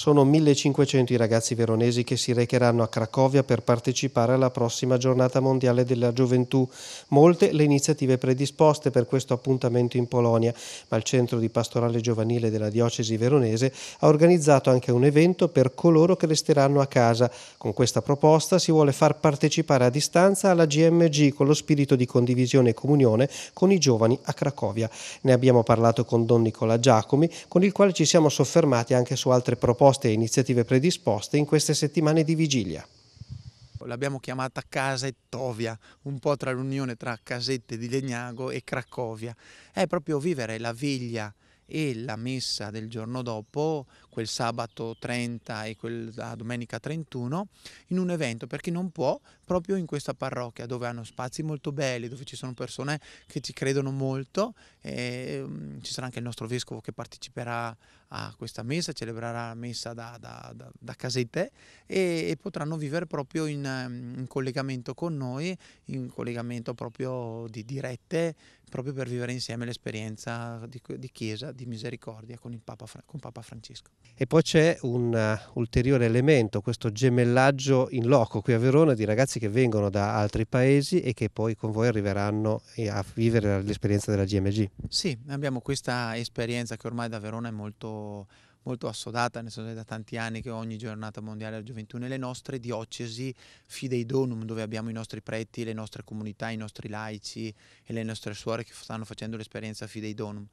Sono 1500 i ragazzi veronesi che si recheranno a Cracovia per partecipare alla prossima giornata mondiale della gioventù. Molte le iniziative predisposte per questo appuntamento in Polonia, ma il centro di pastorale giovanile della diocesi veronese ha organizzato anche un evento per coloro che resteranno a casa. Con questa proposta si vuole far partecipare a distanza alla GMG con lo spirito di condivisione e comunione con i giovani a Cracovia. Ne abbiamo parlato con Don Nicola Giacomi, con il quale ci siamo soffermati anche su altre proposte proposte e iniziative predisposte in queste settimane di vigilia. L'abbiamo chiamata Casettovia, un po' tra l'unione tra Casette di Legnago e Cracovia. È proprio vivere la viglia e la messa del giorno dopo, quel sabato 30 e quella domenica 31, in un evento perché non può, proprio in questa parrocchia dove hanno spazi molto belli, dove ci sono persone che ci credono molto, e, ehm, ci sarà anche il nostro vescovo che parteciperà a questa messa, celebrerà la messa da, da, da, da casette e, e, potranno vivere proprio in, in collegamento con noi, in collegamento proprio di dirette proprio per vivere insieme l'esperienza di, di Chiesa, di misericordia con Papa, con, Papa, Francesco. E poi c'è un uh, ulteriore elemento, questo gemellaggio in loco qui a Verona di ragazzi che vengono da altri paesi e che poi con voi arriveranno eh, a vivere l'esperienza della GMG. Sì, abbiamo questa esperienza che ormai da Verona è molto molto assodata, ne sono da tanti anni che ogni giornata mondiale della gioventù nelle nostre diocesi fidei donum, dove abbiamo i nostri preti, le nostre comunità, i nostri laici e le nostre suore che stanno facendo l'esperienza fidei donum.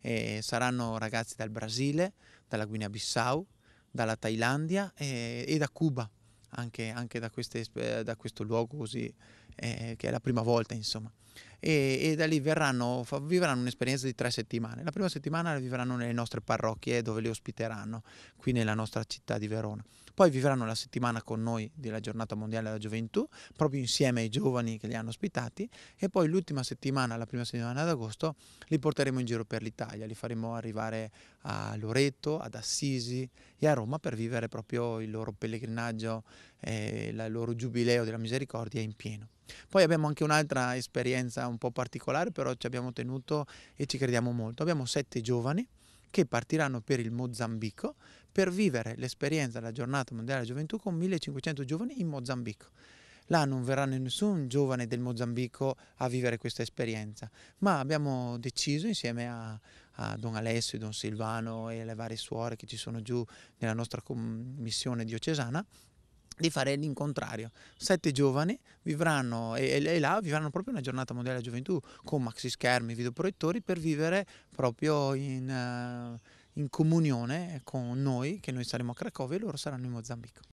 E saranno ragazzi dal Brasile, dalla Guinea-Bissau, dalla Thailandia e, e da Cuba, anche, anche da, queste, da, questo luogo così, eh, che è la prima volta insomma e, e da lì verranno, vivranno un'esperienza di tre settimane. La prima settimana la vivranno nelle nostre parrocchie dove li ospiteranno, qui nella nostra città di Verona. Poi vivranno la settimana con noi della giornata mondiale della gioventù, proprio insieme ai giovani che li hanno ospitati e poi l'ultima settimana, la prima settimana d'agosto, li porteremo in giro per l'Italia, li faremo arrivare a Loreto, ad Assisi e a Roma per vivere proprio il loro pellegrinaggio, eh, il loro giubileo della misericordia in pieno. Poi abbiamo anche un'altra esperienza un po' particolare, però ci abbiamo tenuto e ci crediamo molto. Abbiamo sette giovani che partiranno per il Mozambico per vivere l'esperienza della giornata mondiale della gioventù con 1500 giovani in Mozambico. Là non verrà nessun giovane del Mozambico a vivere questa esperienza, ma abbiamo deciso insieme a, a Don Alessio, Don Silvano e alle varie suore che ci sono giù nella nostra commissione diocesana di fare l'incontrario. Sette giovani vivranno e, e, e, là vivranno proprio una giornata mondiale della gioventù con maxi schermi, videoproiettori per vivere proprio in, uh, in comunione con noi, che noi saremo a Cracovia e loro saranno in Mozambico.